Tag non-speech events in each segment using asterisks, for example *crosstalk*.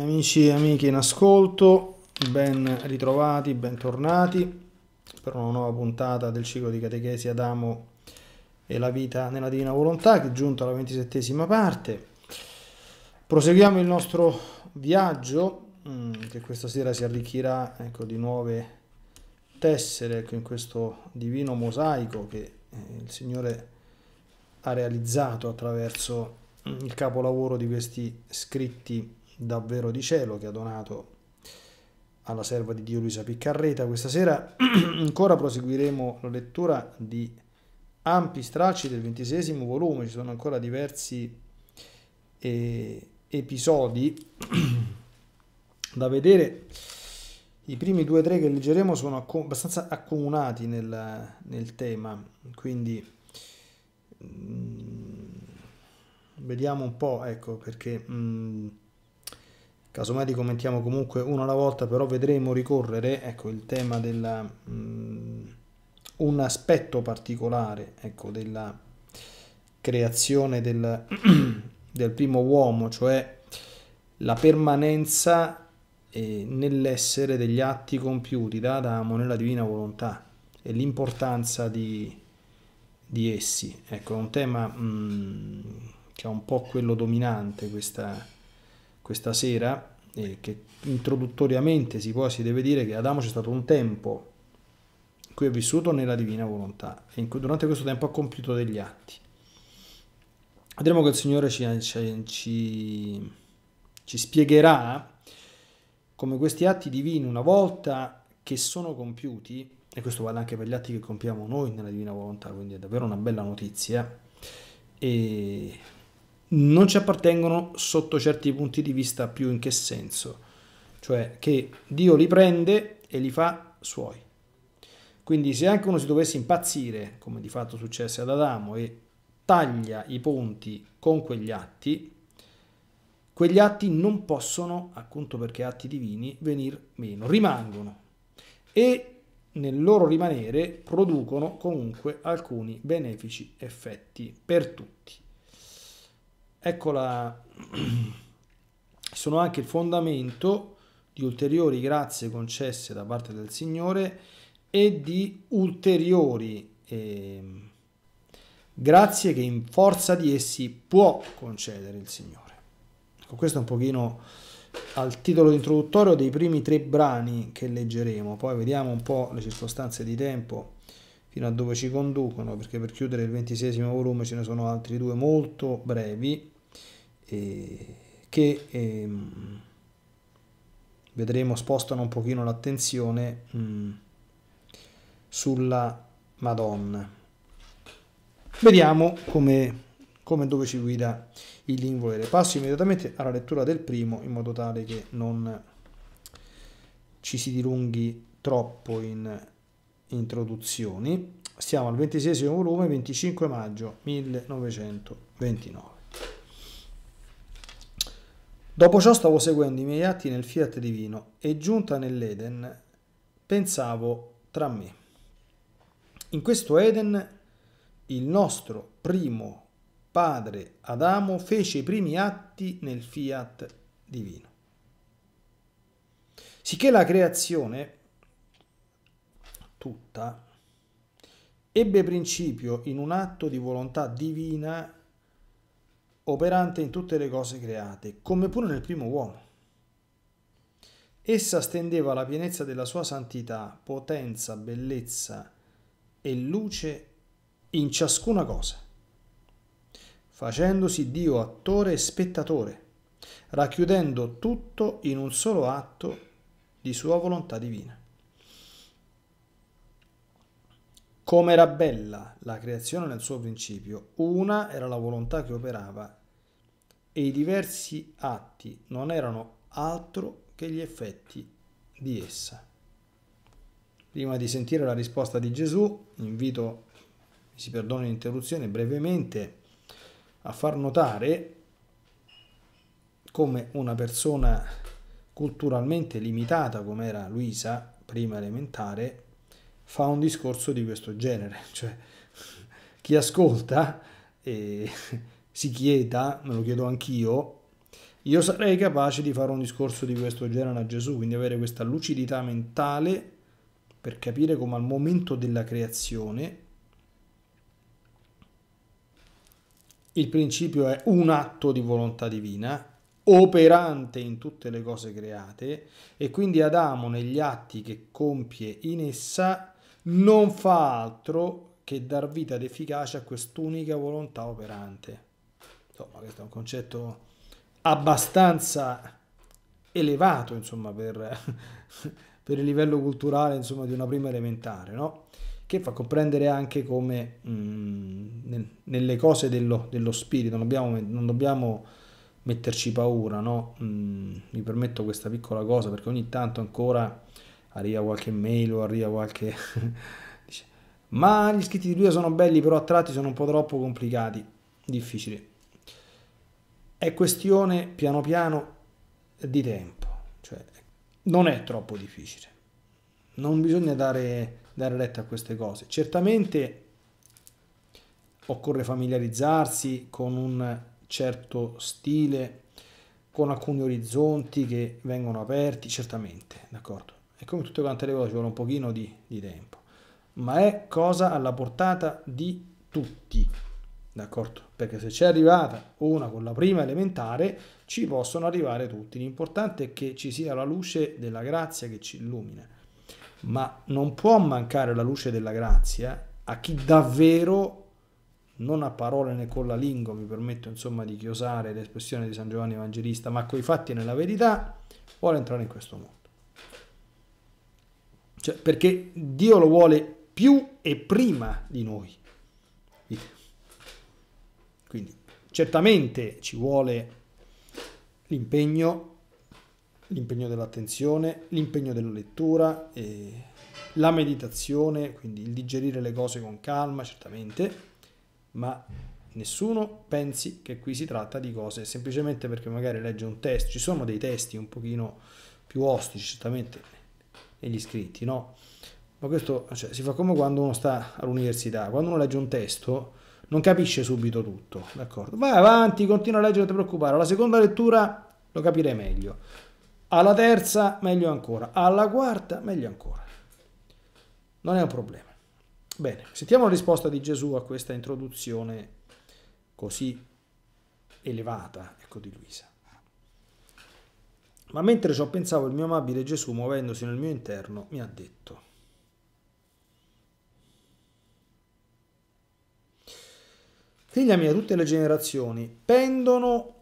Amici e amiche in ascolto, ben ritrovati, bentornati per una nuova puntata del ciclo di catechesi Adamo e la vita nella divina volontà che è giunto alla ventisettesima parte. Proseguiamo il nostro viaggio mm, che questa sera si arricchirà ecco, di nuove tessere ecco, in questo divino mosaico che eh, il Signore ha realizzato attraverso mm, il capolavoro di questi scritti davvero di cielo che ha donato alla serva di Dio Luisa Piccarreta. Questa sera *clears throat* ancora proseguiremo la lettura di ampi stralci del ventisesimo volume, ci sono ancora diversi eh, episodi *clears throat* da vedere. I primi due o tre che leggeremo sono abbastanza accomunati nel, nel tema, quindi mh, mm, vediamo un po', ecco, perché... Mh, mm, casomai li commentiamo comunque uno alla volta, però vedremo ricorrere ecco, il tema della, mm, un aspetto particolare ecco, della creazione del, *clears throat* del primo uomo, cioè la permanenza eh, nell'essere degli atti compiuti da Adamo nella divina volontà e l'importanza di, di, essi. Ecco, è un tema mh, mm, che è un po' quello dominante questa questa sera e che introduttoriamente si può, si deve dire che Adamo c'è stato un tempo in cui è vissuto nella divina volontà e in cui durante questo tempo ha compiuto degli atti. Vedremo che il Signore ci, ci, ci spiegherà come questi atti divini, una volta che sono compiuti, e questo vale anche per gli atti che compiamo noi nella divina volontà, quindi è davvero una bella notizia, e non ci appartengono sotto certi punti di vista più in che senso? Cioè che Dio li prende e li fa suoi. Quindi se anche uno si dovesse impazzire, come di fatto successe ad Adamo, e taglia i ponti con quegli atti, quegli atti non possono, appunto perché atti divini, venir meno, rimangono e nel loro rimanere producono comunque alcuni benefici effetti per tutti. Eccola, *clears throat* sono anche il fondamento di ulteriori grazie concesse da parte del Signore e di ulteriori eh, grazie che in forza di essi può concedere il Signore. Ecco, questo è un pochino al titolo introduttorio dei primi tre brani che leggeremo, poi vediamo un po' le circostanze di tempo fino a dove ci conducono, perché per chiudere il ventisesimo volume ce ne sono altri due molto brevi, eh, che eh, vedremo spostano un pochino l'attenzione mh, mm, sulla Madonna. Vediamo come, come dove ci guida il linguere. Passo immediatamente alla lettura del primo in modo tale che non ci si dilunghi troppo in introduzioni. Siamo al 26 volume, 25 maggio 1929. Dopo ciò stavo seguendo i miei atti nel Fiat Divino e giunta nell'Eden pensavo tra me. In questo Eden il nostro primo padre Adamo fece i primi atti nel Fiat Divino. Sicché la creazione tutta, ebbe principio in un atto di volontà divina operante in tutte le cose create, come pure nel primo uomo. Essa stendeva la pienezza della sua santità, potenza, bellezza e luce in ciascuna cosa, facendosi Dio attore e spettatore, racchiudendo tutto in un solo atto di sua volontà divina. Come era bella la creazione nel suo principio, una era la volontà che operava e i diversi atti non erano altro che gli effetti di essa. Prima di sentire la risposta di Gesù, invito, mi si perdoni l'interruzione, brevemente a far notare come una persona culturalmente limitata come era Luisa, prima elementare, fa un discorso di questo genere, cioè chi ascolta e si chieta, me lo chiedo anch'io, io sarei capace di fare un discorso di questo genere a Gesù, quindi avere questa lucidità mentale per capire come al momento della creazione il principio è un atto di volontà divina operante in tutte le cose create e quindi Adamo negli atti che compie in essa non fa altro che dar vita ed efficacia a quest'unica volontà operante. Insomma, questo è un concetto abbastanza elevato, insomma, per, *laughs* per il livello culturale, insomma, di una prima elementare, no? Che fa comprendere anche come mh, mm, nelle cose dello, dello spirito non dobbiamo, non dobbiamo, metterci paura, no? Mh, mm, mi permetto questa piccola cosa perché ogni tanto ancora arriva qualche mail o arriva qualche... *laughs* dice, ma gli scritti di Luisa sono belli, però a tratti sono un po' troppo complicati, difficili. È questione piano piano di tempo, cioè non è troppo difficile. Non bisogna dare, dare retta a queste cose. Certamente occorre familiarizzarsi con un certo stile, con alcuni orizzonti che vengono aperti, certamente, d'accordo come tutte quante le cose ci vuole un pochino di, di tempo, ma è cosa alla portata di tutti, d'accordo? Perché se c'è arrivata una con la prima elementare, ci possono arrivare tutti. L'importante è che ci sia la luce della grazia che ci illumina, ma non può mancare la luce della grazia a chi davvero non a parole né con la lingua, mi permetto insomma di chiosare l'espressione di San Giovanni Evangelista, ma coi fatti nella verità, vuole entrare in questo mondo. Cioè, perché Dio lo vuole più e prima di noi. Quindi certamente ci vuole l'impegno, l'impegno dell'attenzione, l'impegno della lettura, la meditazione, quindi il digerire le cose con calma, certamente, ma nessuno pensi che qui si tratta di cose semplicemente perché magari legge un testo, ci sono dei testi un pochino più ostici, certamente e gli iscritti, no? Ma questo cioè, si fa come quando uno sta all'università, quando uno legge un testo non capisce subito tutto, d'accordo? Vai avanti, continua a leggere, non ti preoccupare, alla seconda lettura lo capirei meglio, alla terza meglio ancora, alla quarta meglio ancora. Non è un problema. Bene, sentiamo la risposta di Gesù a questa introduzione così elevata, ecco, di Luisa. Ma mentre ciò pensavo, il mio amabile Gesù, muovendosi nel mio interno, mi ha detto. Figlia mia, tutte le generazioni pendono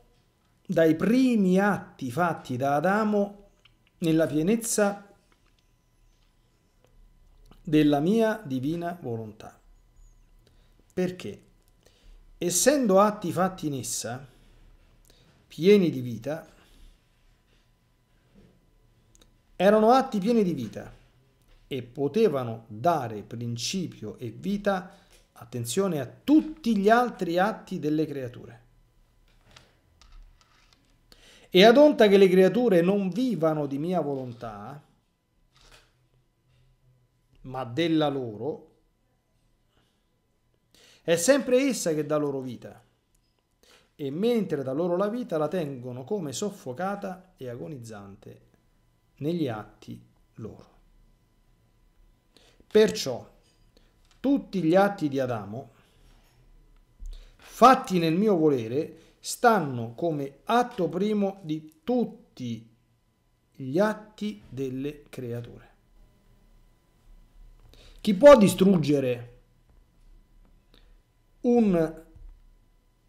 dai primi atti fatti da Adamo nella pienezza della mia divina volontà. Perché, essendo atti fatti in essa, pieni di vita, erano atti pieni di vita e potevano dare principio e vita, attenzione, a tutti gli altri atti delle creature. E adonta che le creature non vivano di mia volontà, ma della loro, è sempre essa che dà loro vita. E mentre dà loro la vita, la tengono come soffocata e agonizzante negli atti loro. Perciò tutti gli atti di Adamo, fatti nel mio volere, stanno come atto primo di tutti gli atti delle creature. Chi può distruggere un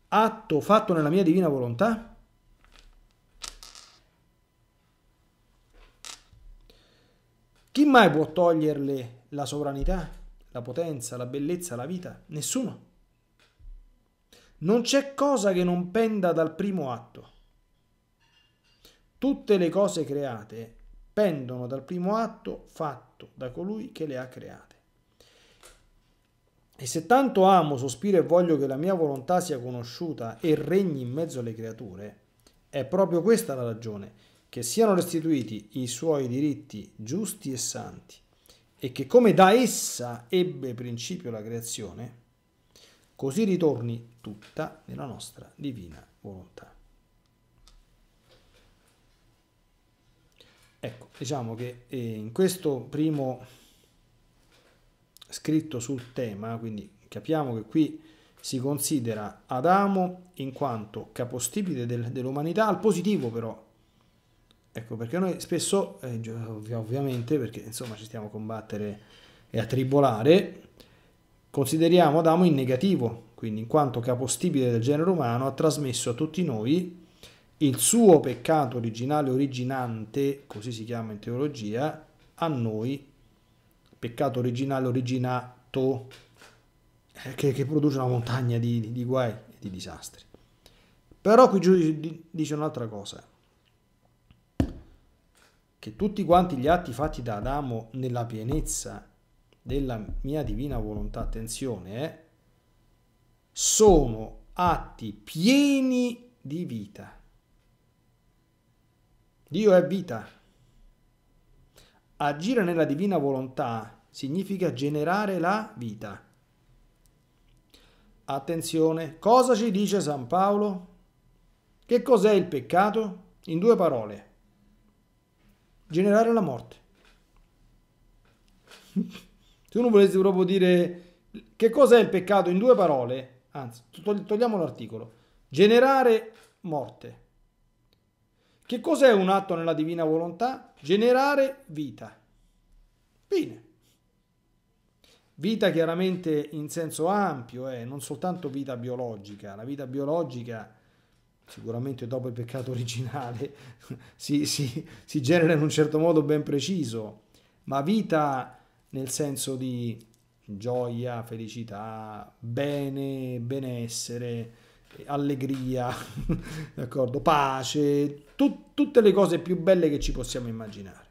atto fatto nella mia divina volontà? Chi mai può toglierle la sovranità, la potenza, la bellezza, la vita? Nessuno. Non c'è cosa che non penda dal primo atto. Tutte le cose create pendono dal primo atto fatto da colui che le ha create. E se tanto amo, sospiro e voglio che la mia volontà sia conosciuta e regni in mezzo alle creature, è proprio questa la ragione che siano restituiti i suoi diritti giusti e santi e che come da essa ebbe principio la creazione, così ritorni tutta nella nostra divina volontà. Ecco, diciamo che eh, in questo primo scritto sul tema, quindi capiamo che qui si considera Adamo in quanto capostipite del, dell'umanità, al positivo però, Ecco, perché noi spesso, eh, ovviamente, perché insomma ci stiamo a combattere e a tribolare, consideriamo Adamo in negativo, quindi in quanto capostipite del genere umano ha trasmesso a tutti noi il suo peccato originale originante, così si chiama in teologia, a noi, peccato originale originato, eh, che, che produce una montagna di, di, di guai e di disastri. Però qui Giudice dice un'altra cosa, che tutti quanti gli atti fatti da Adamo nella pienezza della mia divina volontà, attenzione, eh, sono atti pieni di vita. Dio è vita. Agire nella divina volontà significa generare la vita. Attenzione, cosa ci dice San Paolo? Che cos'è il peccato? In due parole generare la morte. *laughs* Se uno volesse proprio dire che cos'è il peccato in due parole, anzi, togliamo l'articolo, generare morte. Che cos'è un atto nella divina volontà? Generare vita. Bene. Vita chiaramente in senso ampio, eh, non soltanto vita biologica. La vita biologica sicuramente dopo il peccato originale, *laughs* si, si, si genera in un certo modo ben preciso, ma vita nel senso di gioia, felicità, bene, benessere, allegria, *laughs* d'accordo, pace, tut, tutte le cose più belle che ci possiamo immaginare.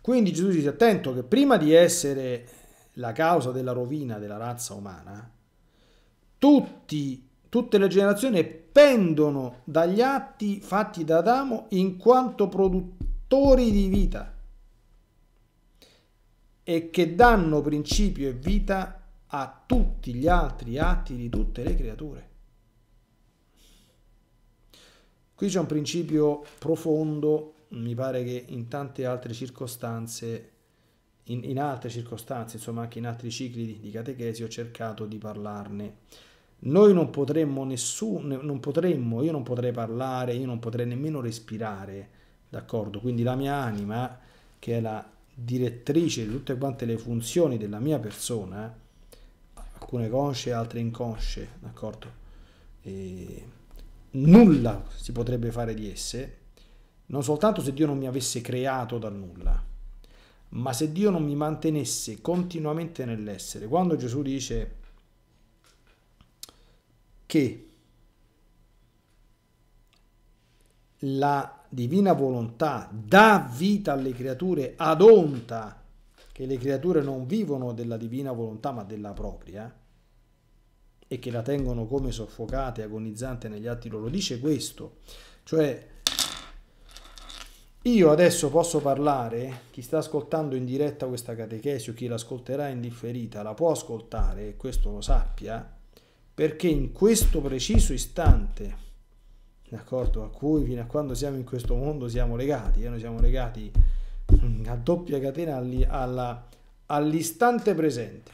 Quindi Gesù dice attento che prima di essere la causa della rovina della razza umana, tutti, tutte le generazioni pendono dagli atti fatti da Adamo in quanto produttori di vita e che danno principio e vita a tutti gli altri atti di tutte le creature. Qui c'è un principio profondo, mi pare che in tante altre circostanze, in, in altre circostanze, insomma anche in altri cicli di, di catechesi ho cercato di parlarne noi non potremmo nessuno, non potremmo, io non potrei parlare, io non potrei nemmeno respirare, d'accordo? Quindi la mia anima, che è la direttrice di tutte quante le funzioni della mia persona, alcune consce, altre inconsce, d'accordo? E nulla si potrebbe fare di esse, non soltanto se Dio non mi avesse creato dal nulla, ma se Dio non mi mantenesse continuamente nell'essere. Quando Gesù dice che la divina volontà dà vita alle creature ad onta che le creature non vivono della divina volontà ma della propria e che la tengono come soffocata e agonizzante negli atti loro, dice questo, cioè io adesso posso parlare, chi sta ascoltando in diretta questa catechesi o chi l'ascolterà in differita la può ascoltare, e questo lo sappia, perché in questo preciso istante, d'accordo, a cui fino a quando siamo in questo mondo siamo legati, eh, noi siamo legati mm, a doppia catena all'istante presente,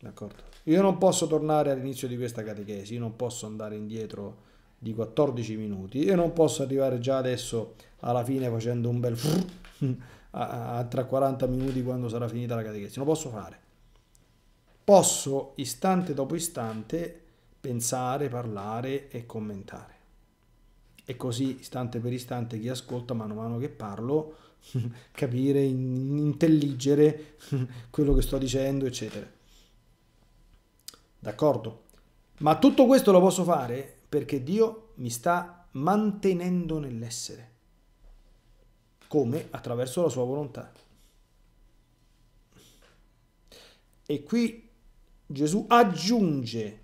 d'accordo? Io non posso tornare all'inizio di questa catechesi, io non posso andare indietro di 14 minuti, io non posso arrivare già adesso alla fine facendo un bel frrr, *laughs* a, a, a tra 40 minuti quando sarà finita la catechesi, non posso fare posso istante dopo istante pensare, parlare e commentare. E così, istante per istante, chi ascolta, mano a mano che parlo, *laughs* capire, intelligere *laughs* quello che sto dicendo, eccetera. D'accordo? Ma tutto questo lo posso fare perché Dio mi sta mantenendo nell'essere, come attraverso la sua volontà. E qui Gesù aggiunge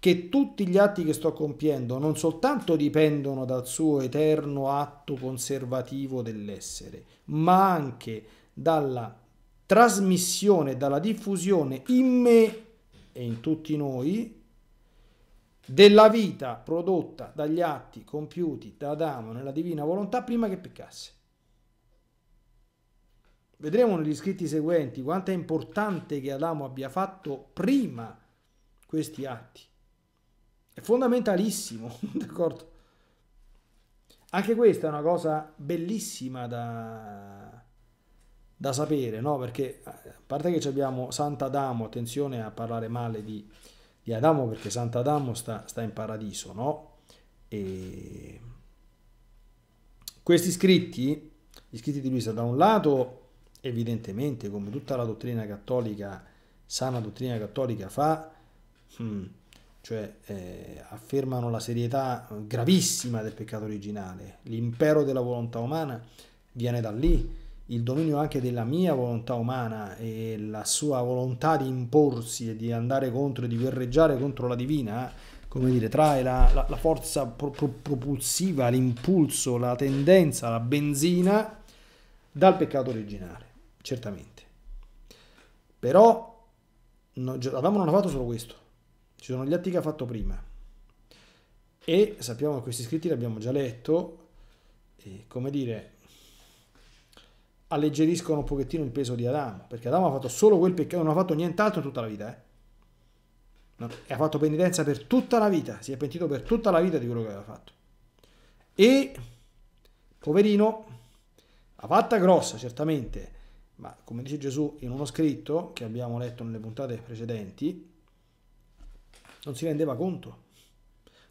che tutti gli atti che sto compiendo non soltanto dipendono dal suo eterno atto conservativo dell'essere, ma anche dalla trasmissione, dalla diffusione in me e in tutti noi della vita prodotta dagli atti compiuti da Adamo nella divina volontà prima che peccasse. Vedremo negli scritti seguenti quanto è importante che Adamo abbia fatto prima questi atti. È fondamentalissimo, *laughs* d'accordo? Anche questa è una cosa bellissima da, da sapere, no? Perché a parte che abbiamo Sant'Adamo, attenzione a parlare male di, di Adamo perché Sant'Adamo sta, sta in paradiso, no? E questi scritti, gli scritti di Luisa, da un lato evidentemente, come tutta la dottrina cattolica, sana dottrina cattolica fa, mm, cioè eh, affermano la serietà gravissima del peccato originale, l'impero della volontà umana viene da lì, il dominio anche della mia volontà umana e la sua volontà di imporsi e di andare contro e di guerreggiare contro la divina, come dire, trae la, la, la forza pro, pro, propulsiva, l'impulso, la tendenza, la benzina dal peccato originale certamente. Però no, ha fatto solo questo. Ci sono gli atti che ha fatto prima. E sappiamo che questi scritti li abbiamo già letto, e, come dire, alleggeriscono un pochettino il peso di Adamo, perché Adamo ha fatto solo quel peccato, non ha fatto nient'altro in tutta la vita, eh? no, ha fatto penitenza per tutta la vita, si è pentito per tutta la vita di quello che aveva fatto. E, poverino, ha fatta grossa, certamente, ma come dice Gesù in uno scritto che abbiamo letto nelle puntate precedenti, non si rendeva conto.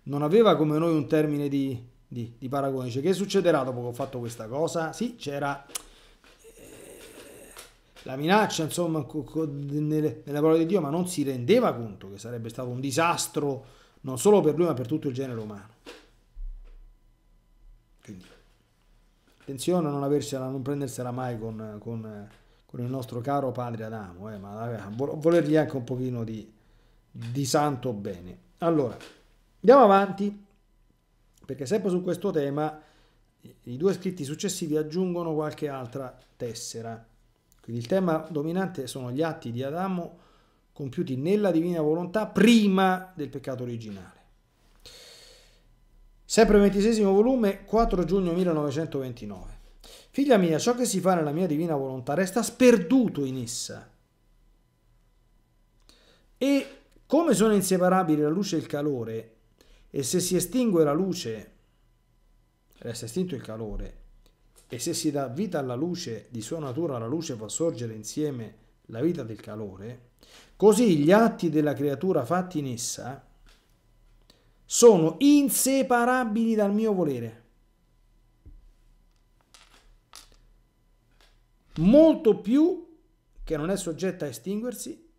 Non aveva come noi un termine di, di, di paragone. Dice, che succederà dopo che ho fatto questa cosa? Sì, c'era eh, la minaccia, insomma, nella parola di Dio, ma non si rendeva conto che sarebbe stato un disastro non solo per lui, ma per tutto il genere umano. Quindi, attenzione a non, aversela, non prendersela mai con, con con il nostro caro padre Adamo, eh, ma eh, volergli anche un pochino di, di santo bene. Allora, andiamo avanti, perché sempre su questo tema i due scritti successivi aggiungono qualche altra tessera. Quindi il tema dominante sono gli atti di Adamo compiuti nella divina volontà prima del peccato originale. Sempre 26 volume, 4 giugno 1929. Figlia mia, ciò che si fa nella mia divina volontà resta sperduto in essa. E come sono inseparabili la luce e il calore, e se si estingue la luce, resta estinto il calore, e se si dà vita alla luce, di sua natura la luce fa sorgere insieme la vita del calore, così gli atti della creatura fatti in essa sono inseparabili dal mio volere. molto più che non è soggetta a estinguersi,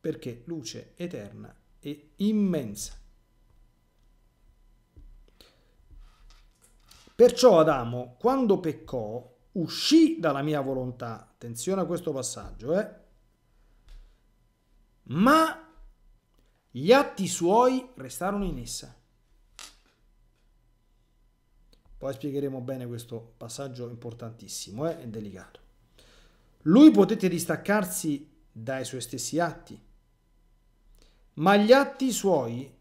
perché luce eterna e immensa. Perciò Adamo, quando peccò, uscì dalla mia volontà, attenzione a questo passaggio, eh? ma gli atti suoi restarono in essa. Poi spiegheremo bene questo passaggio importantissimo eh? e delicato. Lui potete distaccarsi dai suoi stessi atti, ma gli atti suoi,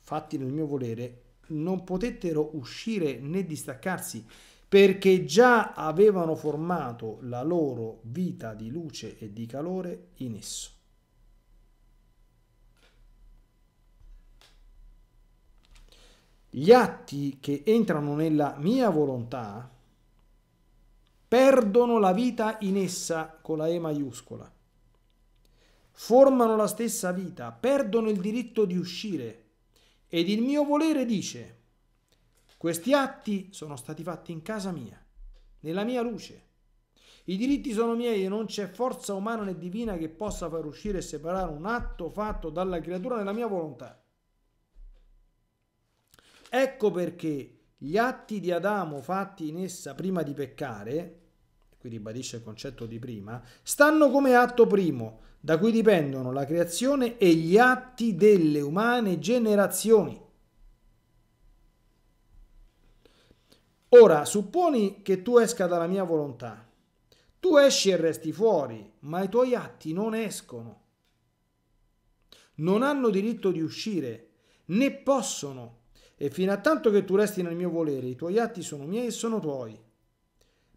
fatti nel mio volere, non potettero uscire né distaccarsi, perché già avevano formato la loro vita di luce e di calore in esso. Gli atti che entrano nella mia volontà perdono la vita in essa con la E maiuscola, formano la stessa vita, perdono il diritto di uscire ed il mio volere dice, questi atti sono stati fatti in casa mia, nella mia luce. I diritti sono miei e non c'è forza umana né divina che possa far uscire e separare un atto fatto dalla creatura nella mia volontà. Ecco perché gli atti di Adamo fatti in essa prima di peccare, qui ribadisce il concetto di prima, stanno come atto primo, da cui dipendono la creazione e gli atti delle umane generazioni. Ora, supponi che tu esca dalla mia volontà. Tu esci e resti fuori, ma i tuoi atti non escono. Non hanno diritto di uscire, né possono, e fino a tanto che tu resti nel mio volere, i tuoi atti sono miei e sono tuoi.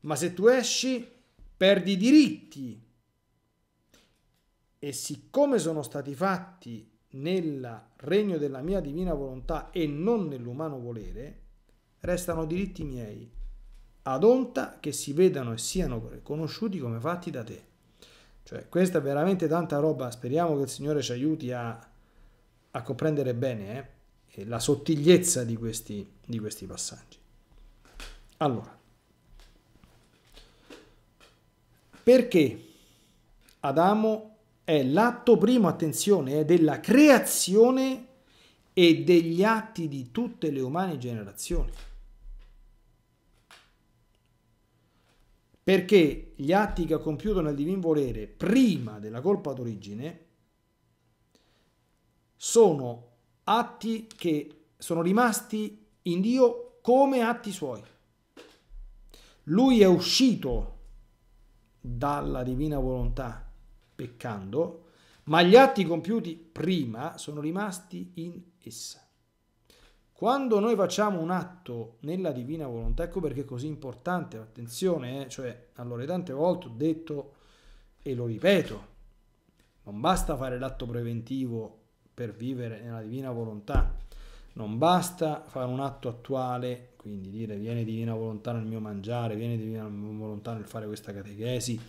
Ma se tu esci, perdi i diritti. E siccome sono stati fatti nel regno della mia divina volontà e non nell'umano volere, restano diritti miei, ad onta che si vedano e siano riconosciuti come fatti da te. Cioè, questa è veramente tanta roba, speriamo che il Signore ci aiuti a, a comprendere bene, eh? la sottigliezza di questi, di questi passaggi. Allora, perché Adamo è l'atto primo, attenzione, è della creazione e degli atti di tutte le umane generazioni. Perché gli atti che ha compiuto nel divin volere prima della colpa d'origine sono atti che sono rimasti in Dio come atti suoi. Lui è uscito dalla divina volontà peccando, ma gli atti compiuti prima sono rimasti in essa. Quando noi facciamo un atto nella divina volontà, ecco perché è così importante, attenzione, eh, cioè, allora tante volte ho detto e lo ripeto, non basta fare l'atto preventivo per vivere nella divina volontà. Non basta fare un atto attuale, quindi dire viene divina volontà nel mio mangiare, viene divina volontà nel fare questa catechesi,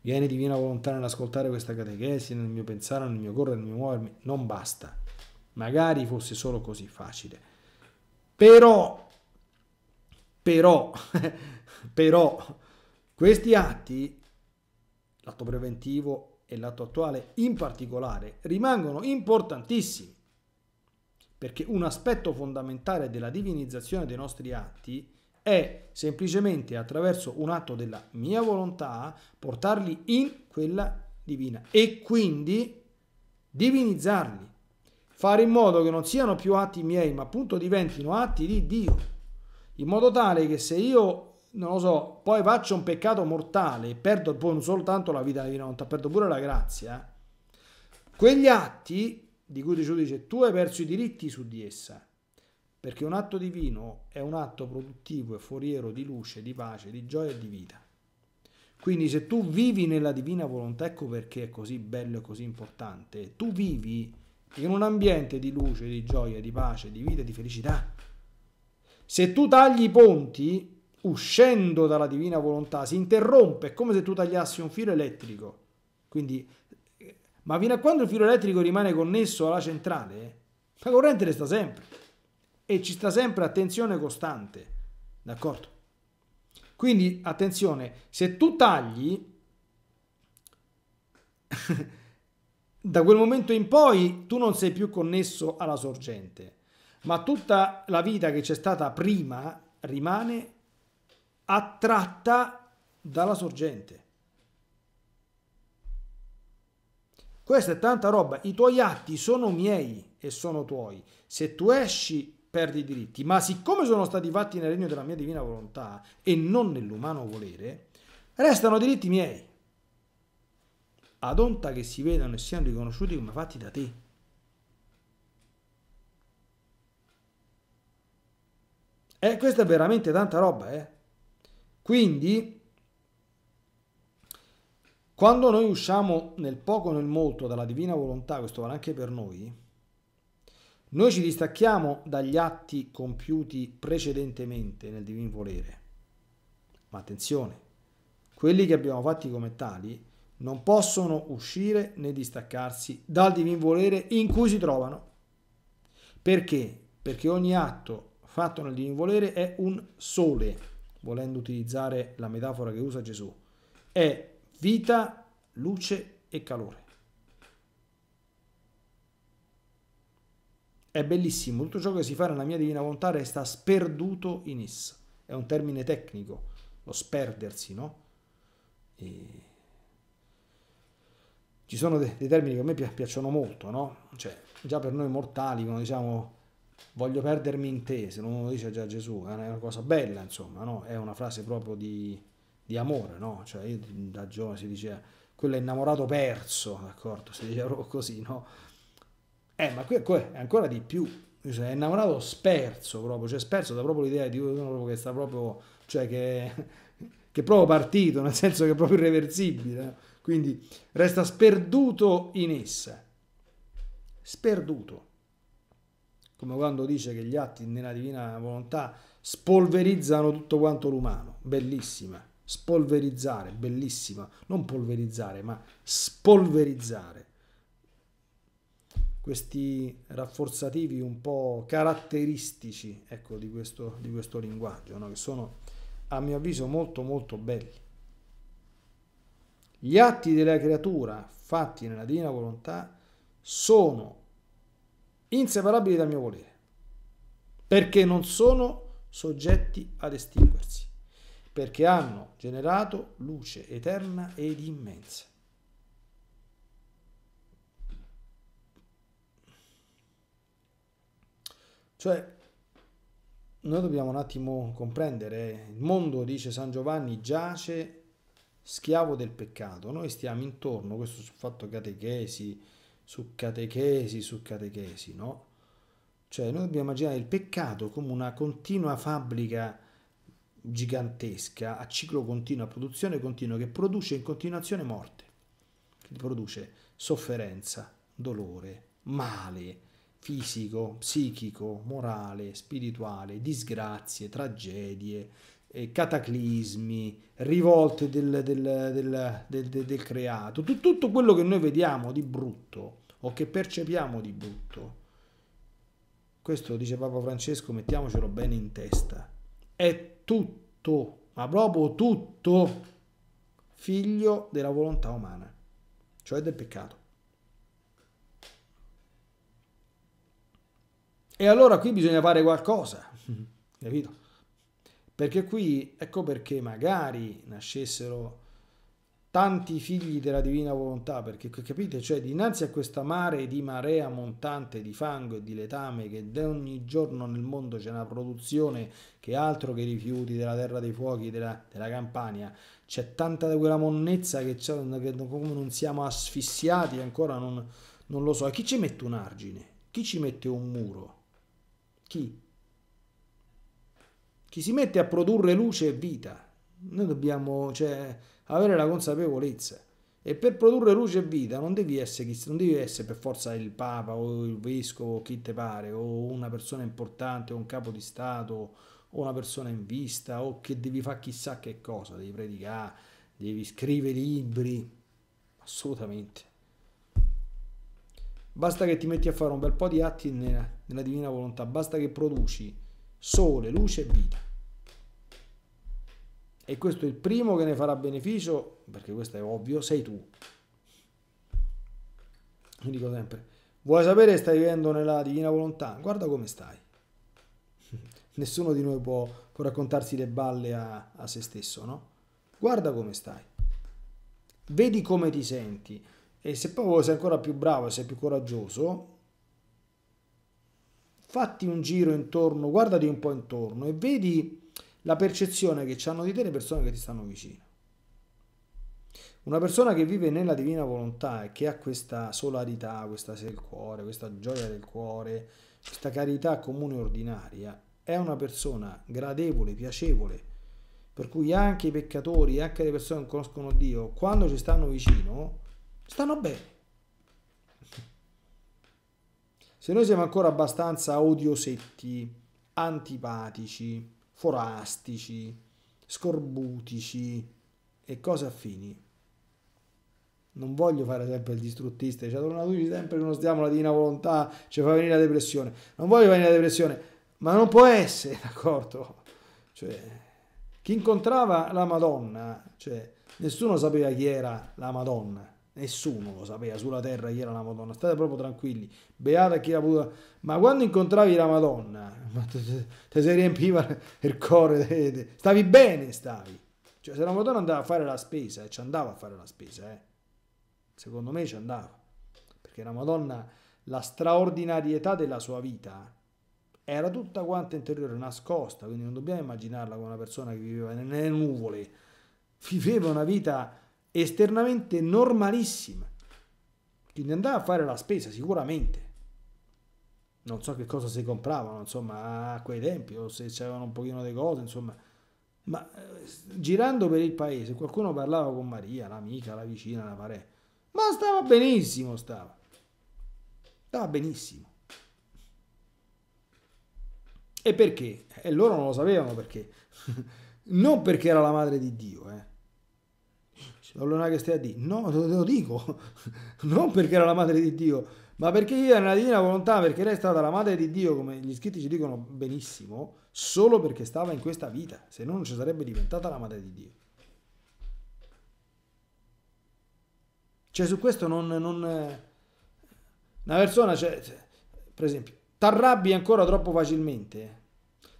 viene divina volontà nell'ascoltare questa catechesi, nel mio pensare, nel mio correre, nel mio muovermi, non basta. Magari fosse solo così facile. Però, però, *laughs* però, questi atti, l'atto preventivo e l'atto attuale in particolare rimangono importantissimi perché un aspetto fondamentale della divinizzazione dei nostri atti è semplicemente attraverso un atto della mia volontà portarli in quella divina e quindi divinizzarli, fare in modo che non siano più atti miei ma appunto diventino atti di Dio, in modo tale che se io non lo so, poi faccio un peccato mortale e perdo non soltanto la vita di nonta, perdo pure la grazia, quegli atti di cui il giudice tu hai perso i diritti su di essa, perché un atto divino è un atto produttivo e foriero di luce, di pace, di gioia e di vita. Quindi se tu vivi nella divina volontà, ecco perché è così bello e così importante, tu vivi in un ambiente di luce, di gioia, di pace, di vita, di felicità. Se tu tagli i ponti, uscendo dalla divina volontà, si interrompe, è come se tu tagliassi un filo elettrico. Quindi, ma fino a quando il filo elettrico rimane connesso alla centrale, la corrente resta sempre. E ci sta sempre attenzione costante. D'accordo? Quindi, attenzione, se tu tagli, *laughs* da quel momento in poi tu non sei più connesso alla sorgente, ma tutta la vita che c'è stata prima rimane attratta dalla sorgente. Questa è tanta roba, i tuoi atti sono miei e sono tuoi. Se tu esci perdi i diritti, ma siccome sono stati fatti nel regno della mia divina volontà e non nell'umano volere, restano diritti miei. Ad onta che si vedano e siano riconosciuti come fatti da te. Eh, questa è veramente tanta roba, eh. Quindi, quando noi usciamo nel poco e nel molto dalla divina volontà, questo vale anche per noi, noi ci distacchiamo dagli atti compiuti precedentemente nel divin volere. Ma attenzione, quelli che abbiamo fatti come tali non possono uscire né distaccarsi dal divin volere in cui si trovano. Perché? Perché ogni atto fatto nel divin volere è un sole volendo utilizzare la metafora che usa Gesù, è vita, luce e calore. È bellissimo, tutto ciò che si fa nella mia divina volontà resta sperduto in essa. È un termine tecnico, lo sperdersi, no? E... Ci sono dei, termini che a me piacciono molto, no? Cioè, già per noi mortali, quando diciamo voglio perdermi in te, se non lo dice già Gesù, è una cosa bella, insomma, no? È una frase proprio di, di amore, no? Cioè, io da giovane si diceva, quello è innamorato perso, d'accordo? Si diceva proprio così, no? Eh, ma qui è ancora di più, cioè, è innamorato sperso proprio, cioè sperso da proprio l'idea di uno che sta proprio, cioè che, che è proprio partito, nel senso che è proprio irreversibile, quindi resta sperduto in essa, sperduto come quando dice che gli atti nella divina volontà spolverizzano tutto quanto l'umano, bellissima, spolverizzare, bellissima, non polverizzare, ma spolverizzare. Questi rafforzativi un po' caratteristici ecco, di, questo, di questo linguaggio, no? che sono a mio avviso molto molto belli. Gli atti della creatura fatti nella divina volontà sono inseparabili dal mio volere, perché non sono soggetti ad estinguersi, perché hanno generato luce eterna ed immensa. Cioè, noi dobbiamo un attimo comprendere, il mondo, dice San Giovanni, giace schiavo del peccato, noi stiamo intorno, questo sul fatto catechesi, su catechesi, su catechesi, no? Cioè noi dobbiamo immaginare il peccato come una continua fabbrica gigantesca a ciclo continuo, a produzione continua, che produce in continuazione morte, che produce sofferenza, dolore, male fisico, psichico, morale, spirituale, disgrazie, tragedie, cataclismi, rivolte del, del, del, del creato, Tut, tutto quello che noi vediamo di brutto o che percepiamo di brutto. Questo dice Papa Francesco, mettiamocelo bene in testa. È tutto, ma proprio tutto, figlio della volontà umana, cioè del peccato. E allora qui bisogna fare qualcosa, *laughs* capito? Perché qui ecco perché magari nascessero tanti figli della divina volontà, perché capite, cioè dinanzi a questa mare di marea montante di fango e di letame che ogni giorno nel mondo c'è una produzione che altro che rifiuti della terra dei fuochi, della, della Campania, c'è tanta di quella monnezza che, che non siamo asfissiati ancora, non, non lo so. E chi ci mette un argine? Chi ci mette un muro? Chi? Ci si mette a produrre luce e vita. Noi dobbiamo cioè, avere la consapevolezza. E per produrre luce e vita non devi, essere, non devi essere per forza il Papa o il Vescovo o chi te pare, o una persona importante, o un capo di Stato, o una persona in vista, o che devi fare chissà che cosa, devi predicare, devi scrivere libri. Assolutamente. Basta che ti metti a fare un bel po' di atti nella, nella divina volontà, basta che produci sole, luce e vita. E questo è il primo che ne farà beneficio, perché questo è ovvio, sei tu. Io dico sempre, vuoi sapere se stai vivendo nella divina volontà? Guarda come stai. *laughs* Nessuno di noi può, può raccontarsi le balle a, a se stesso, no? Guarda come stai. Vedi come ti senti. E se poi sei ancora più bravo, sei più coraggioso, fatti un giro intorno, guardati un po' intorno e vedi la percezione che hanno di te le persone che ti stanno vicino. Una persona che vive nella divina volontà e che ha questa solarità, questa sé del cuore, questa gioia del cuore, questa carità comune e ordinaria, è una persona gradevole, piacevole, per cui anche i peccatori, anche le persone che conoscono Dio, quando ci stanno vicino, stanno bene. Se noi siamo ancora abbastanza odiosetti, antipatici, forastici, scorbutici e cose affini. Non voglio fare sempre il distruttista, ci cioè, tornatuci sempre che non stiamo la divina volontà, ci cioè, fa venire la depressione. Non voglio venire la depressione, ma non può essere, *laughs* d'accordo? Cioè, chi incontrava la Madonna, cioè, nessuno sapeva chi era la Madonna Nessuno lo sapeva, sulla terra chi era la Madonna, state proprio tranquilli, beata chi la poteva... Ma quando incontravi la Madonna, ti si riempiva il cuore, te, te. stavi bene, stavi. Cioè se la Madonna andava a fare la spesa, eh, ci andava a fare la spesa, eh. secondo me ci andava, perché la Madonna, la straordinarietà della sua vita era tutta quanta interiore, nascosta, quindi non dobbiamo immaginarla come una persona che viveva nelle nuvole, viveva una vita esternamente normalissima. Quindi andava a fare la spesa sicuramente. Non so che cosa si compravano, insomma, a quei tempi, o se c'erano un pochino di cose, insomma. Ma eh, girando per il paese, qualcuno parlava con Maria, l'amica, la vicina, la pare. Ma stava benissimo, stava. Stava benissimo. E perché? E loro non lo sapevano perché. *laughs* non perché era la madre di Dio, eh allontanare che stai a Dio. No, te lo dico, *laughs* non perché era la madre di Dio, ma perché io era nella divina volontà, perché lei è stata la madre di Dio, come gli scritti ci dicono benissimo, solo perché stava in questa vita, se no non ci sarebbe diventata la madre di Dio. Cioè su questo non... non eh, una persona, cioè, per esempio, ti ancora troppo facilmente.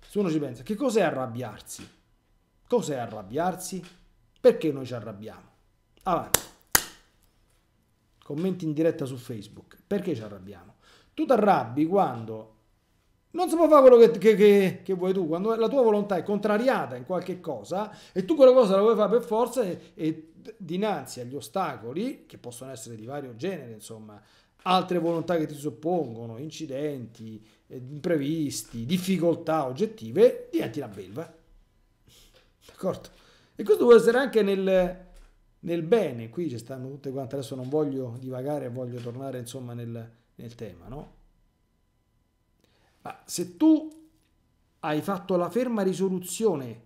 Se uno ci pensa, che cos'è arrabbiarsi? Cos'è arrabbiarsi? Perché noi ci arrabbiamo? Avanti. Commenti in diretta su Facebook. Perché ci arrabbiamo? Tu ti arrabbi quando non si può fare quello che, che, che, che, vuoi tu, quando la tua volontà è contrariata in qualche cosa e tu quella cosa la vuoi fare per forza e, e dinanzi agli ostacoli, che possono essere di vario genere, insomma, altre volontà che ti soppongono, incidenti, eh, imprevisti, difficoltà oggettive, diventi la belva. D'accordo? E questo può essere anche nel, nel bene, qui ci stanno tutte quante, adesso non voglio divagare, voglio tornare insomma nel, nel tema, no? Ma se tu hai fatto la ferma risoluzione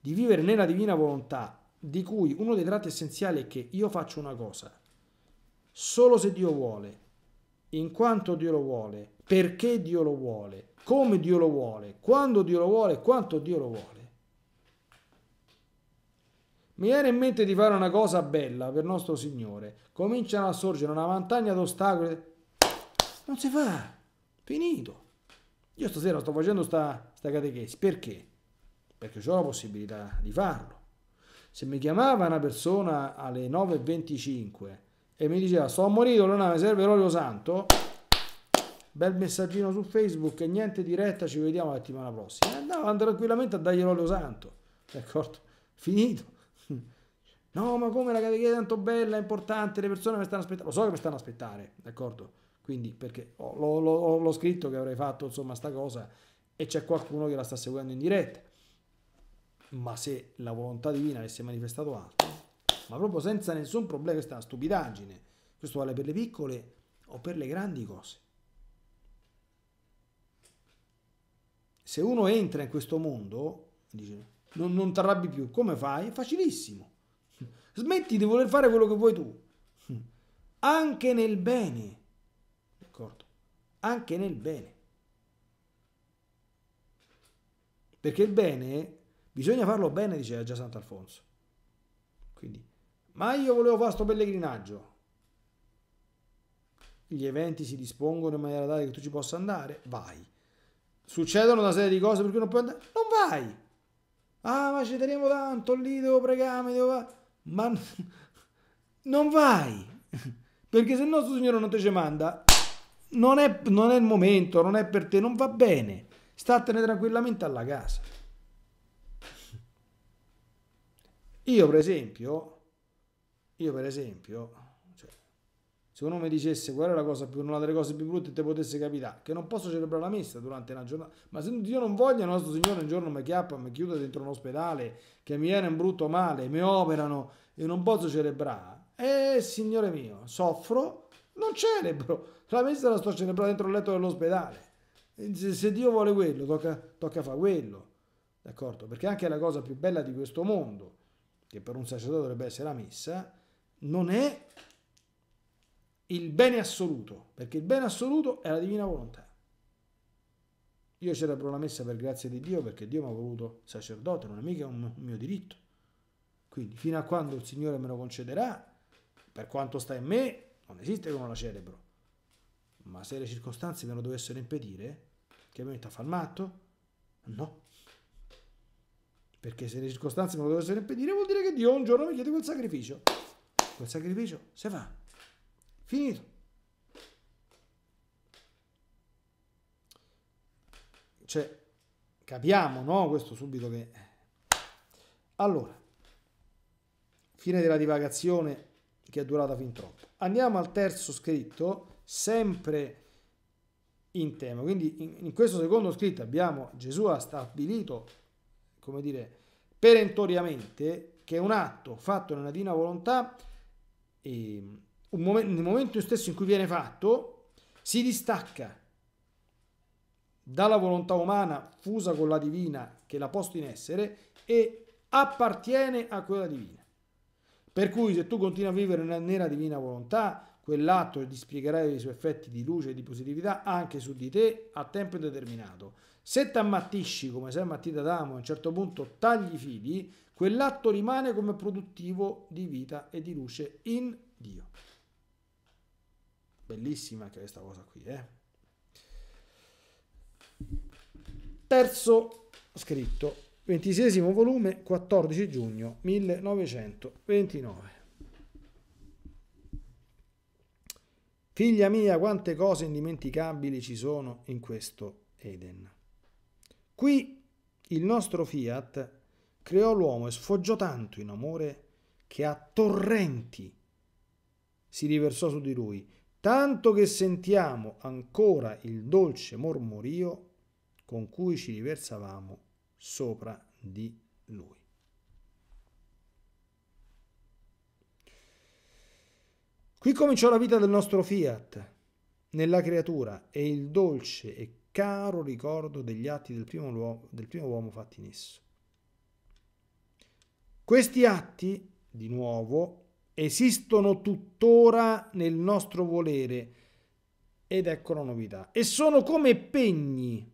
di vivere nella divina volontà, di cui uno dei tratti essenziali è che io faccio una cosa, solo se Dio vuole, in quanto Dio lo vuole, perché Dio lo vuole, come Dio lo vuole, quando Dio lo vuole, quanto Dio lo vuole mi viene in mente di fare una cosa bella per nostro Signore. Cominciano a sorgere una montagna d'ostacoli. Non si fa. Finito. Io stasera sto facendo sta, sta catechesi. Perché? Perché ho la possibilità di farlo. Se mi chiamava una persona alle 9.25 e mi diceva sto morito, allora mi serve l'olio santo, bel messaggino su Facebook e niente diretta, ci vediamo la settimana prossima. E andavo tranquillamente a dargli l'olio santo. D'accordo? Finito. No, ma come la categoria è tanto bella, è importante, le persone mi stanno aspettando. Lo so che mi stanno aspettare, d'accordo? Quindi, perché ho, lo, l'ho scritto che avrei fatto, insomma, sta cosa e c'è qualcuno che la sta seguendo in diretta. Ma se la volontà divina avesse manifestato altro, ma proprio senza nessun problema, questa è una stupidaggine. Questo vale per le piccole o per le grandi cose. Se uno entra in questo mondo, dice, non, non ti arrabbi più, come fai? È facilissimo. Smetti di voler fare quello che vuoi tu. Anche nel bene. D'accordo? Anche nel bene. Perché il bene, bisogna farlo bene, diceva già Sant'Alfonso. Quindi, ma io volevo fare questo pellegrinaggio. Gli eventi si dispongono in maniera tale che tu ci possa andare, vai. Succedono una serie di cose per cui non puoi andare, non vai. Ah, ma ci teniamo tanto, lì devo pregare, devo fare ma non vai, perché se il nostro signore non te ce manda, non è, non è il momento, non è per te, non va bene, statene tranquillamente alla casa. Io per esempio, io per esempio, cioè, se uno mi dicesse qual è la cosa più, una delle cose più brutte che ti potesse capitare, che non posso celebrare la messa durante una giornata, ma se Dio non voglia, il nostro Signore un giorno mi chiappa, mi chiude dentro un ospedale, che mi viene un brutto male, mi operano e non posso celebrare, eh Signore mio, soffro, non celebro, la messa la sto celebrando dentro il letto dell'ospedale. Se Dio vuole quello, tocca, tocca fare quello, d'accordo? Perché anche la cosa più bella di questo mondo, che per un sacerdote dovrebbe essere la messa, non è il bene assoluto, perché il bene assoluto è la divina volontà. Io celebro la messa per grazia di Dio perché Dio mi ha voluto sacerdote, non è mica un mio diritto. Quindi fino a quando il Signore me lo concederà, per quanto sta in me, non esiste che non la celebro. Ma se le circostanze me lo dovessero impedire, che mi metta a far matto? No. Perché se le circostanze me lo dovessero impedire vuol dire che Dio un giorno mi chiede quel sacrificio. Quel sacrificio se fa. Finito. Cioè, capiamo, no? Questo subito che... Allora, fine della divagazione che è durata fin troppo. Andiamo al terzo scritto, sempre in tema. Quindi in, in questo secondo scritto abbiamo Gesù ha stabilito, come dire, perentoriamente che un atto fatto nella divina volontà... E, ehm, mom- nel momento stesso in cui viene fatto, si distacca dalla volontà umana fusa con la divina che l'ha posto in essere e appartiene a quella divina. Per cui se tu continui a vivere nella divina volontà, quell'atto dispiegherà i suoi effetti di luce e di positività anche su di te a tempo indeterminato. Se ti ammattisci come sei ammattita d'amo, a un certo punto tagli i fili, quell'atto rimane come produttivo di vita e di luce in Dio. Bellissima anche questa cosa qui, eh. Terzo scritto, 26 volume, 14 giugno 1929. Figlia mia, quante cose indimenticabili ci sono in questo Eden. Qui il nostro Fiat creò l'uomo e sfoggiò tanto in amore che a torrenti si riversò su di lui tanto che sentiamo ancora il dolce mormorio con cui ci riversavamo sopra di lui. Qui cominciò la vita del nostro Fiat nella creatura e il dolce e caro ricordo degli atti del primo, uomo, del primo uomo fatti in esso. Questi atti, di nuovo, esistono tuttora nel nostro volere ed ecco la novità, e sono come pegni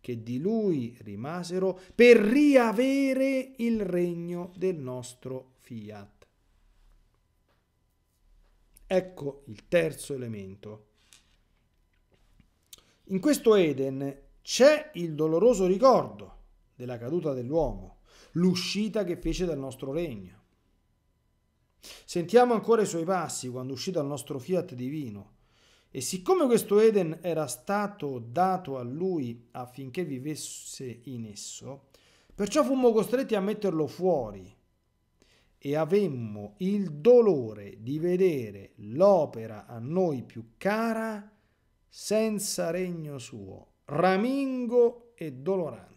che di lui rimasero per riavere il regno del nostro fiat. Ecco il terzo elemento. In questo Eden c'è il doloroso ricordo della caduta dell'uomo, l'uscita che fece dal nostro regno. Sentiamo ancora i suoi passi quando uscì dal nostro fiat divino. E siccome questo Eden era stato dato a lui affinché vivesse in esso, perciò fummo costretti a metterlo fuori e avemmo il dolore di vedere l'opera a noi più cara senza regno suo, ramingo e dolorante.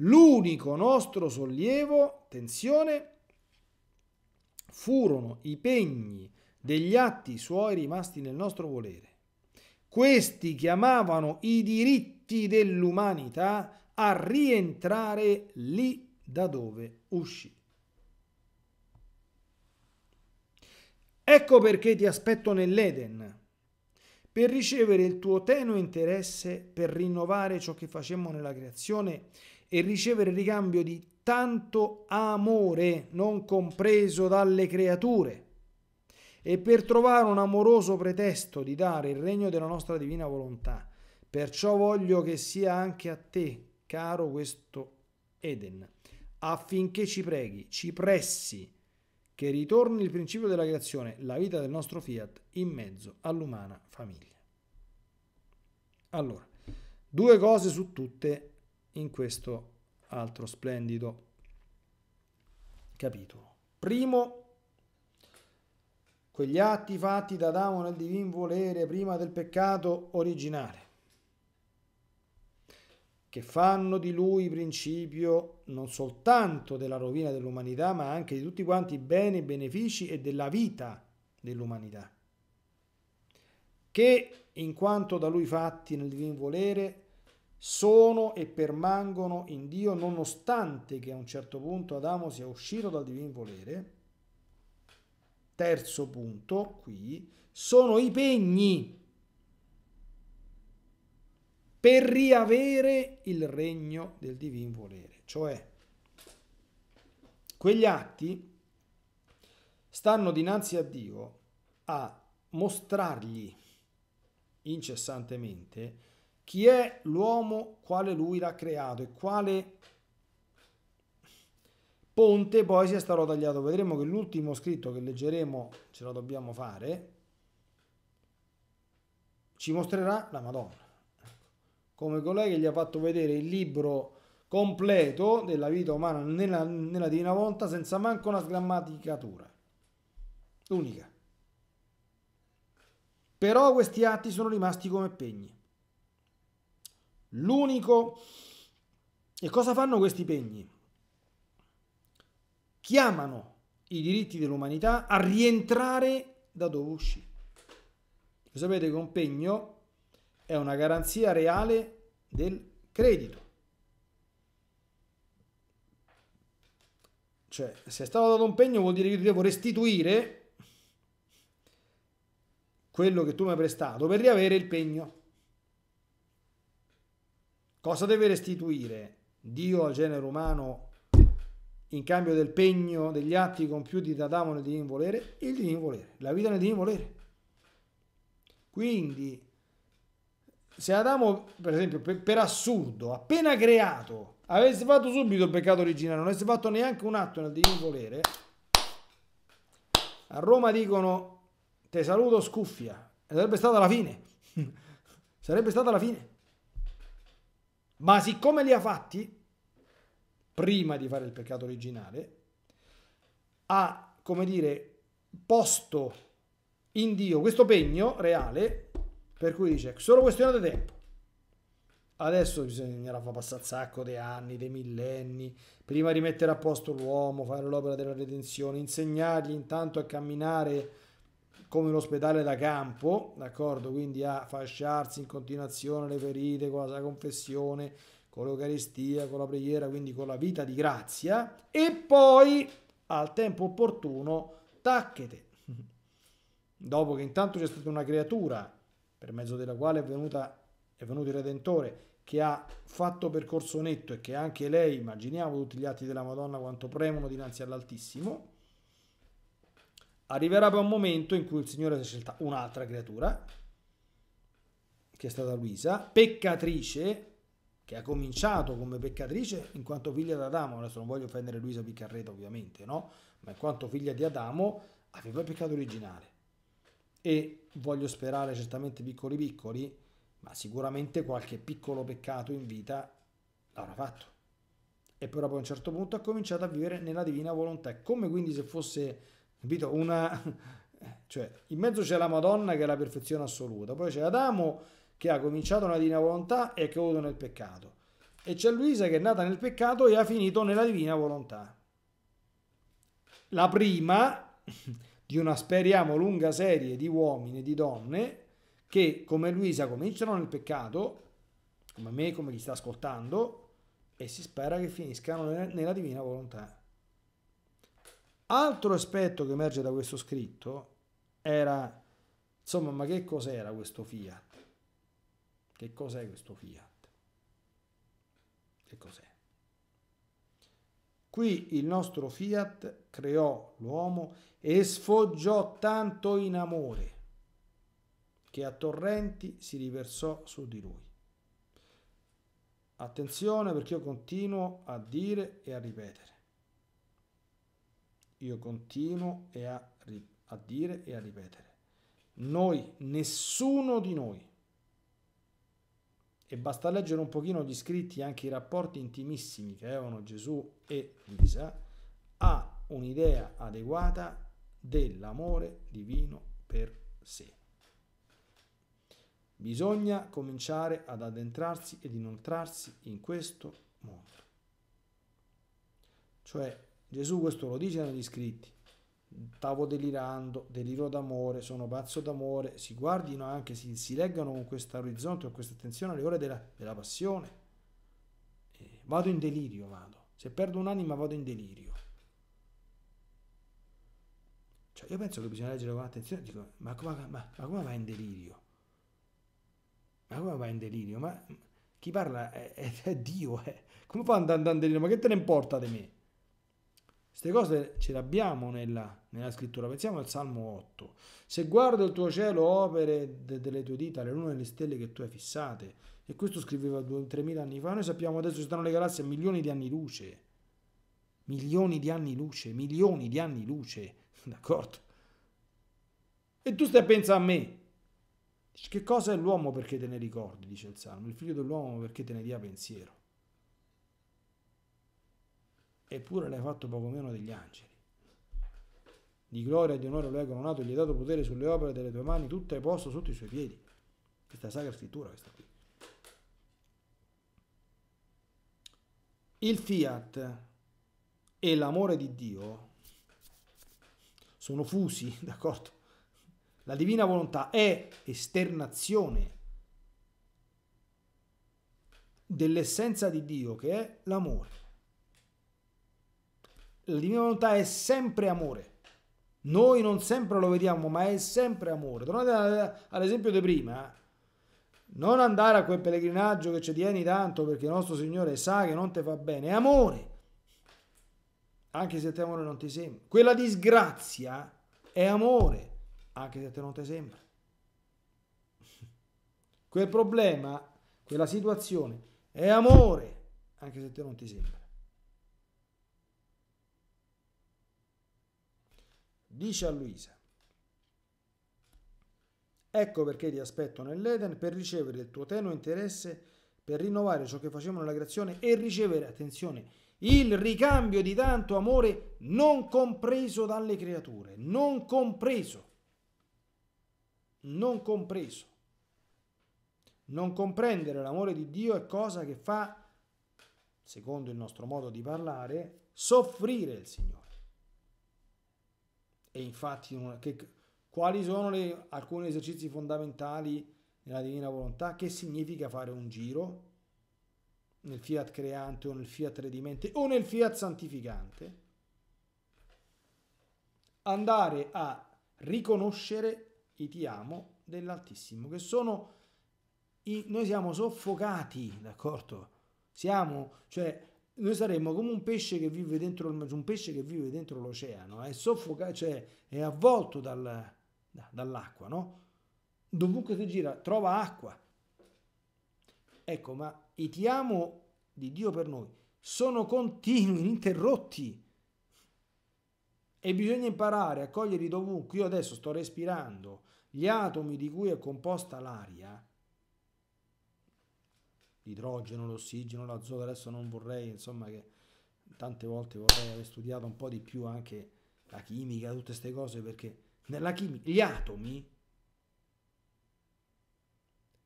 L'unico nostro sollievo, attenzione, furono i pegni degli atti suoi rimasti nel nostro volere. Questi chiamavano i diritti dell'umanità a rientrare lì da dove uscì. Ecco perché ti aspetto nell'Eden, per ricevere il tuo tenue interesse per rinnovare ciò che facemmo nella creazione e ricevere il ricambio di tanto amore non compreso dalle creature e per trovare un amoroso pretesto di dare il regno della nostra divina volontà. Perciò voglio che sia anche a te, caro questo Eden, affinché ci preghi, ci pressi, che ritorni il principio della creazione, la vita del nostro fiat, in mezzo all'umana famiglia. Allora, due cose su tutte in questo altro splendido capitolo. Primo, quegli atti fatti da Adamo nel divin volere prima del peccato originale, che fanno di lui principio non soltanto della rovina dell'umanità, ma anche di tutti quanti i beni, e benefici e della vita dell'umanità, che in quanto da lui fatti nel divin volere sono e permangono in Dio nonostante che a un certo punto Adamo sia uscito dal divin volere. Terzo punto, qui, sono i pegni per riavere il regno del divin volere, cioè quegli atti stanno dinanzi a Dio a mostrargli incessantemente chi è l'uomo, quale lui l'ha creato e quale ponte poi sia stato tagliato. Vedremo che l'ultimo scritto che leggeremo, ce lo dobbiamo fare, ci mostrerà la Madonna. Come colei che gli ha fatto vedere il libro completo della vita umana nella, nella Divina Volontà senza manco una sgrammaticatura. Unica. Però questi atti sono rimasti come pegni. L'unico... E cosa fanno questi pegni? Chiamano i diritti dell'umanità a rientrare da dove uscì. Lo sapete che un pegno è una garanzia reale del credito. Cioè, se è stato dato un pegno vuol dire che io ti devo restituire quello che tu mi hai prestato per riavere il pegno. Cosa deve restituire Dio al genere umano in cambio del pegno degli atti compiuti da Adamo nel divin volere? Il divin volere, la vita nel divin volere. Quindi, se Adamo, per esempio, per, per assurdo, appena creato, avesse fatto subito il peccato originale, non avesse fatto neanche un atto nel divin volere, a Roma dicono te saluto scuffia, e sarebbe stata la fine. *laughs* sarebbe stata la fine. Ma siccome li ha fatti, prima di fare il peccato originale, ha, come dire, posto in Dio questo pegno reale, per cui dice, solo questione di tempo. Adesso bisognerà far passare un sacco di anni, dei millenni, prima di mettere a posto l'uomo, fare l'opera della redenzione, insegnargli intanto a camminare come un ospedale da campo, d'accordo? Quindi a fasciarsi in continuazione le ferite con la sua confessione, con l'Eucaristia, con la preghiera, quindi con la vita di grazia, e poi al tempo opportuno tacchete. Dopo che intanto c'è stata una creatura per mezzo della quale è, venuta, è venuto il Redentore che ha fatto percorso netto e che anche lei, immaginiamo tutti gli atti della Madonna quanto premono dinanzi all'Altissimo, Arriverà poi un momento in cui il Signore si è scelta un'altra creatura, che è stata Luisa, peccatrice, che ha cominciato come peccatrice in quanto figlia di Adamo, adesso non voglio offendere Luisa Piccarreta ovviamente, no? Ma in quanto figlia di Adamo aveva il peccato originale. E voglio sperare certamente piccoli piccoli, ma sicuramente qualche piccolo peccato in vita l'avrà fatto. E però poi a un certo punto ha cominciato a vivere nella divina volontà, come quindi se fosse capito? Una... *laughs* Cioè, in mezzo c'è la Madonna che è la perfezione assoluta, poi c'è Adamo che ha cominciato una divina volontà e è caduto nel peccato, e c'è Luisa che è nata nel peccato e ha finito nella divina volontà. La prima *laughs* di una speriamo lunga serie di uomini e di donne che come Luisa cominciano nel peccato, come me, come chi sta ascoltando, e si spera che finiscano nella divina volontà. Altro aspetto che emerge da questo scritto era, insomma, ma che cos'era questo Fiat? Che cos'è questo Fiat? Che cos'è? Qui il nostro Fiat creò l'uomo e sfoggiò tanto in amore che a torrenti si riversò su di lui. Attenzione perché io continuo a dire e a ripetere io continuo a, a dire e a ripetere. Noi, nessuno di noi, e basta leggere un pochino gli scritti, anche i rapporti intimissimi che avevano Gesù e Lisa, ha un'idea adeguata dell'amore divino per sé. Bisogna cominciare ad addentrarsi ed inoltrarsi in questo mondo. Cioè Gesù questo lo dice negli scritti. Stavo delirando, deliro d'amore, sono pazzo d'amore. Si guardino anche, si, si leggano con questo orizzonte, con questa attenzione alle ore della, della passione. Eh, vado in delirio, vado. Se perdo un'anima vado in delirio. Cioè, io penso che bisogna leggere con attenzione, dico, ma, ma, ma, ma come va in delirio? Ma come va in delirio? Ma chi parla è, è, è Dio, eh. come fa andando andare in delirio? Ma che te ne importa di me? Queste cose ce le abbiamo nella, nella, scrittura. Pensiamo al Salmo 8. Se guardo il tuo cielo, opere de, delle tue dita, le lune e le stelle che tu hai fissate. E questo scriveva 3.000 anni fa. Noi sappiamo adesso che stanno le galassie a milioni di anni luce. Milioni di anni luce, milioni di anni luce. *laughs* D'accordo? E tu stai a pensare a me. Dice, che cosa è l'uomo perché te ne ricordi, dice il Salmo. Il figlio dell'uomo perché te ne dia pensiero eppure l'hai fatto poco meno degli angeli. Di gloria e di onore lo hai coronato gli hai dato potere sulle opere delle tue mani, tutto hai posto sotto i suoi piedi. Questa è sacra scrittura, questa qui. Il fiat e l'amore di Dio sono fusi, *laughs* d'accordo? La divina volontà è esternazione dell'essenza di Dio che è l'amore la divina volontà è sempre amore. Noi non sempre lo vediamo, ma è sempre amore. Tornate all'esempio di prima. Eh. Non andare a quel pellegrinaggio che ci tieni tanto perché il nostro Signore sa che non ti fa bene. È amore. Anche se a te amore non ti sembra. Quella disgrazia è amore. Anche se a te non ti sembra. Quel problema, quella situazione è amore. Anche se a te non ti sembra. Dice a Luisa, ecco perché ti aspetto nell'Eden per ricevere il tuo tenuo interesse, per rinnovare ciò che facevano nella creazione e ricevere, attenzione, il ricambio di tanto amore non compreso dalle creature, non compreso, non compreso. Non comprendere l'amore di Dio è cosa che fa, secondo il nostro modo di parlare, soffrire il Signore. E infatti che, quali sono le, alcuni esercizi fondamentali nella divina volontà? Che significa fare un giro nel fiat creante o nel fiat redimente o nel fiat santificante? Andare a riconoscere i ti amo dell'Altissimo, che sono... I, noi siamo soffocati, d'accordo? Siamo, cioè noi saremmo come un pesce che vive dentro, il, pesce che vive dentro l'oceano, è soffocato, cioè è avvolto dal, dall'acqua, no? Dovunque si gira, trova acqua. Ecco, ma i ti amo di Dio per noi sono continui, ininterrotti. E bisogna imparare a coglierli dovunque. Io adesso sto respirando gli atomi di cui è composta l'aria l'idrogeno, l'ossigeno, l'azoto, adesso non vorrei, insomma che tante volte vorrei aver studiato un po' di più anche la chimica, tutte queste cose, perché nella chimica gli atomi,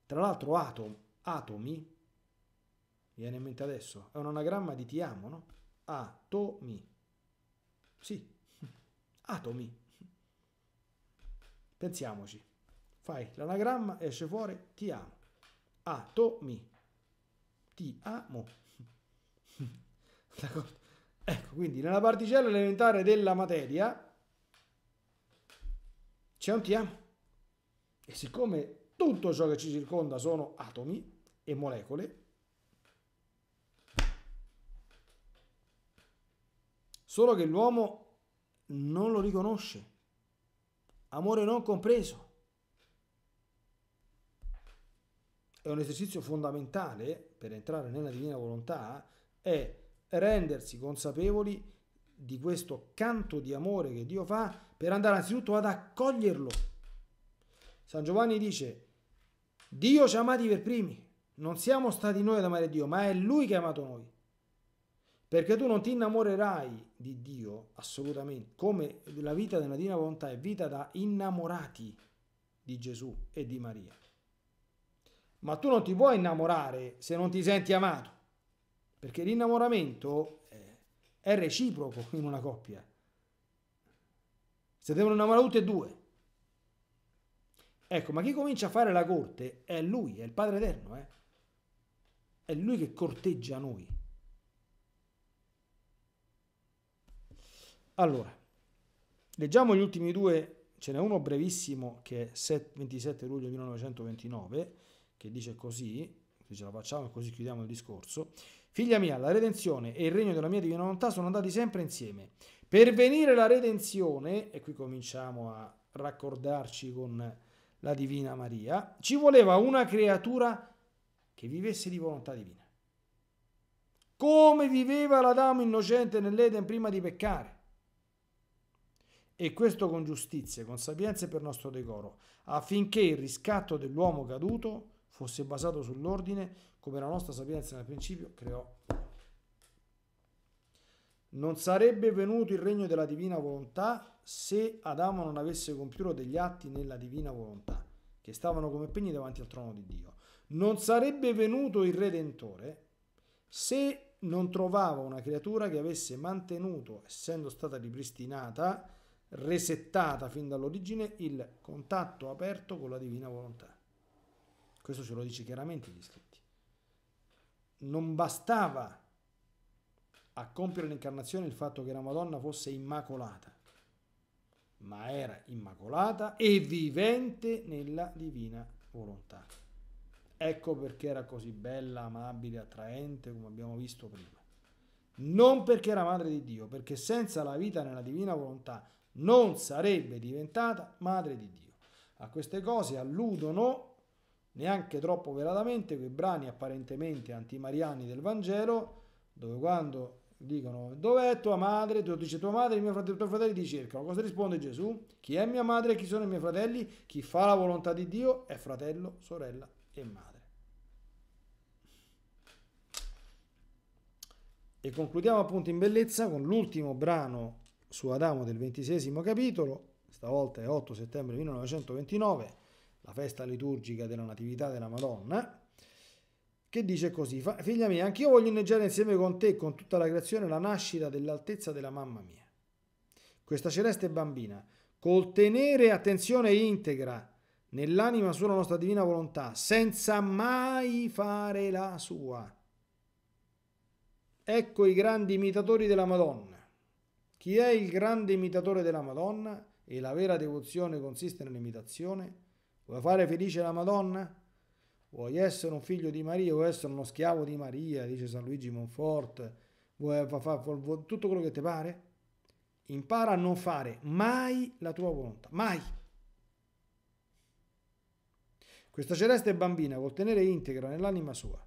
tra l'altro atom, atomi, viene in mente adesso, è un anagramma di ti amo, no? Atomi, sì, *laughs* atomi, pensiamoci, fai l'anagramma, esce fuori ti amo, atomi, ti amo. *laughs* D'accordo? Ecco, quindi nella particella elementare della materia c'è un ti amo. E siccome tutto ciò che ci circonda sono atomi e molecole, solo che l'uomo non lo riconosce. Amore non compreso. è un esercizio fondamentale per entrare nella divina volontà, è rendersi consapevoli di questo canto di amore che Dio fa per andare anzitutto ad accoglierlo. San Giovanni dice, Dio ci ha amati per primi, non siamo stati noi ad amare Dio, ma è Lui che ha amato noi. Perché tu non ti innamorerai di Dio assolutamente, come la vita della Divina Volontà è vita da innamorati di Gesù e di Maria ma tu non ti puoi innamorare se non ti senti amato, perché l'innamoramento eh, è reciproco in una coppia. Se devono innamorare tutte e due. Ecco, ma chi comincia a fare la corte è lui, è il Padre Eterno, eh? è lui che corteggia noi. Allora, leggiamo gli ultimi due, ce n'è uno brevissimo che è 27 luglio 1929 che dice così, se ce la facciamo così chiudiamo il discorso, figlia mia, la redenzione e il regno della mia divina volontà sono andati sempre insieme. Per venire la redenzione, e qui cominciamo a raccordarci con la Divina Maria, ci voleva una creatura che vivesse di volontà divina. Come viveva l'Adamo innocente nell'Eden prima di peccare. E questo con giustizia, con sapienza e per nostro decoro, affinché il riscatto dell'uomo caduto fosse basato sull'ordine come la nostra sapienza nel principio creò. Non sarebbe venuto il regno della divina volontà se Adamo non avesse compiuto degli atti nella divina volontà, che stavano come pegni davanti al trono di Dio. Non sarebbe venuto il Redentore se non trovava una creatura che avesse mantenuto, essendo stata ripristinata, resettata fin dall'origine, il contatto aperto con la divina volontà. Questo ce lo dice chiaramente gli scritti. Non bastava a compiere l'incarnazione il fatto che la Madonna fosse immacolata, ma era immacolata e vivente nella divina volontà. Ecco perché era così bella, amabile, attraente, come abbiamo visto prima. Non perché era madre di Dio, perché senza la vita nella divina volontà non sarebbe diventata madre di Dio. A queste cose alludono Neanche troppo velatamente quei brani apparentemente antimariani del Vangelo, dove quando dicono dov'è tua madre, tu dice tua madre, mio fratello, i tuoi fratelli ti cercano. Cosa risponde Gesù? Chi è mia madre, chi sono i miei fratelli? Chi fa la volontà di Dio è fratello, sorella e madre. E concludiamo appunto in bellezza con l'ultimo brano su Adamo del ventisesimo capitolo, stavolta è 8 settembre 1929, la festa liturgica della Natività della Madonna, che dice così, figlia mia, anch'io voglio inneggiare insieme con te, con tutta la creazione, la nascita dell'altezza della mamma mia. Questa celeste bambina, col tenere attenzione integra nell'anima sulla nostra divina volontà, senza mai fare la sua. Ecco i grandi imitatori della Madonna. Chi è il grande imitatore della Madonna? E la vera devozione consiste nell'imitazione Vuoi fare felice la Madonna? Vuoi essere un figlio di Maria? Vuoi essere uno schiavo di Maria? Dice San Luigi Monfort. Vuoi fare tutto quello che ti pare? Impara a non fare mai la tua volontà. Mai. Questa celeste bambina vuol tenere integra nell'anima sua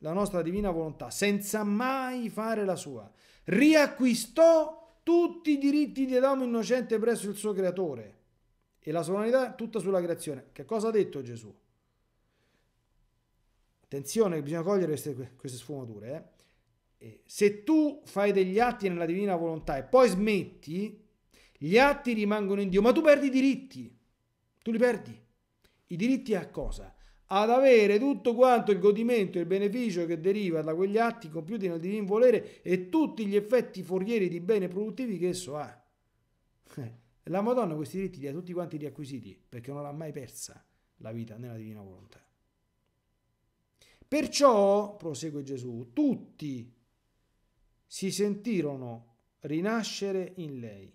la nostra divina volontà senza mai fare la sua. Riacquistò tutti i diritti di Adamo innocente presso il suo creatore e la sovranità tutta sulla creazione. Che cosa ha detto Gesù? Attenzione, bisogna cogliere queste, queste sfumature. Eh? Se tu fai degli atti nella divina volontà e poi smetti, gli atti rimangono in Dio, ma tu perdi i diritti. Tu li perdi. I diritti a cosa? Ad avere tutto quanto il godimento e il beneficio che deriva da quegli atti compiuti nel divino volere e tutti gli effetti forieri di bene produttivi che esso ha. Eh la Madonna questi diritti li ha tutti quanti riacquisiti perché non l'ha mai persa la vita nella divina volontà. Perciò, prosegue Gesù, tutti si sentirono rinascere in lei.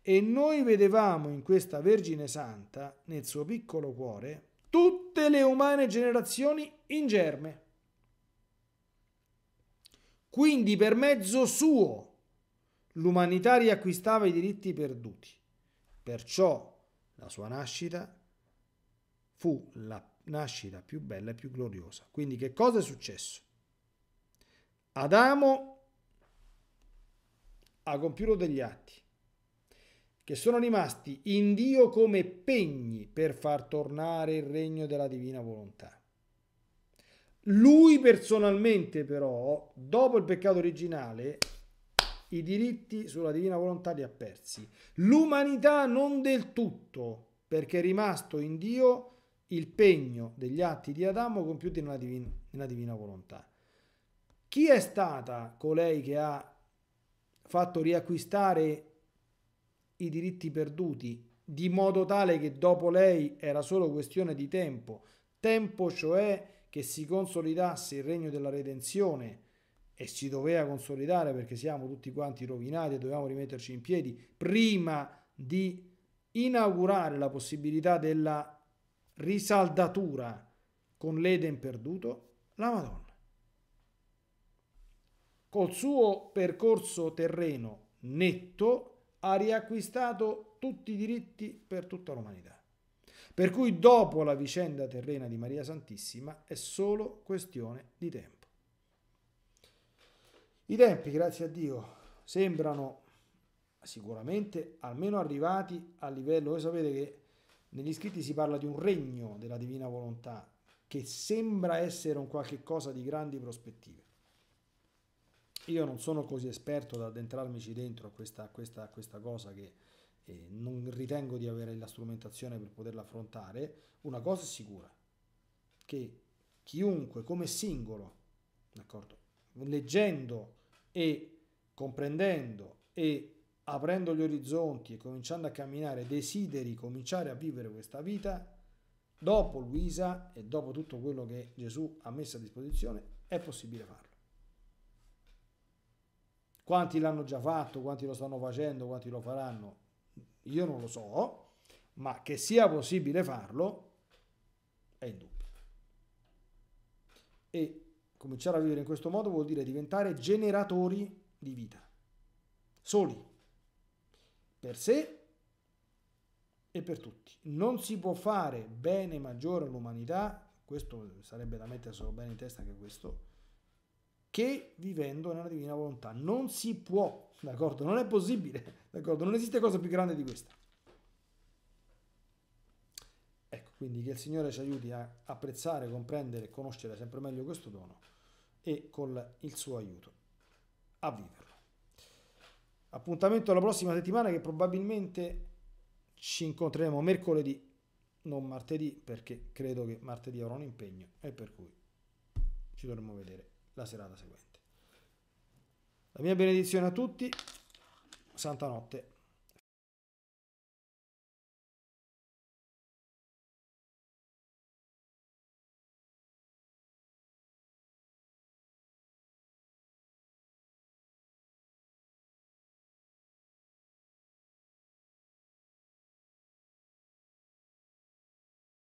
E noi vedevamo in questa Vergine Santa, nel suo piccolo cuore, tutte le umane generazioni in germe. Quindi per mezzo suo l'umanità riacquistava i diritti perduti. Perciò la sua nascita fu la nascita più bella e più gloriosa. Quindi che cosa è successo? Adamo ha compiuto degli atti che sono rimasti in Dio come pegni per far tornare il regno della divina volontà. Lui personalmente però, dopo il peccato originale, i diritti sulla divina volontà li ha persi. L'umanità non del tutto, perché è rimasto in Dio il pegno degli atti di Adamo compiuti nella divina, nella divina volontà. Chi è stata colei che ha fatto riacquistare i diritti perduti di modo tale che dopo lei era solo questione di tempo, tempo cioè che si consolidasse il regno della redenzione e si doveva consolidare perché siamo tutti quanti rovinati e dovevamo rimetterci in piedi prima di inaugurare la possibilità della risaldatura con l'Eden perduto, la Madonna. Col suo percorso terreno netto ha riacquistato tutti i diritti per tutta l'umanità. Per cui dopo la vicenda terrena di Maria Santissima è solo questione di tempo. I tempi, grazie a Dio, sembrano sicuramente almeno arrivati a livello, voi sapete che negli scritti si parla di un regno della divina volontà che sembra essere un qualche cosa di grandi prospettive. Io non sono così esperto da addentrarmici dentro a questa, a questa, a questa cosa che eh, non ritengo di avere la strumentazione per poterla affrontare. Una cosa è sicura, che chiunque come singolo, d'accordo, leggendo e comprendendo e aprendo gli orizzonti e cominciando a camminare, desideri cominciare a vivere questa vita, dopo Luisa e dopo tutto quello che Gesù ha messo a disposizione, è possibile farlo. Quanti l'hanno già fatto, quanti lo stanno facendo, quanti lo faranno, io non lo so, ma che sia possibile farlo è indubbio. E Cominciare a vivere in questo modo vuol dire diventare generatori di vita, soli, per sé e per tutti. Non si può fare bene maggiore all'umanità, questo sarebbe da metterselo bene in testa anche questo, che vivendo nella divina volontà. Non si può, d'accordo? Non è possibile, d'accordo? Non esiste cosa più grande di questa. Quindi che il Signore ci aiuti a apprezzare, comprendere e conoscere sempre meglio questo dono e con il suo aiuto a viverlo. Appuntamento alla prossima settimana che probabilmente ci incontreremo mercoledì, non martedì, perché credo che martedì avrò un impegno e per cui ci dovremo vedere la serata seguente. La mia benedizione a tutti, santa notte.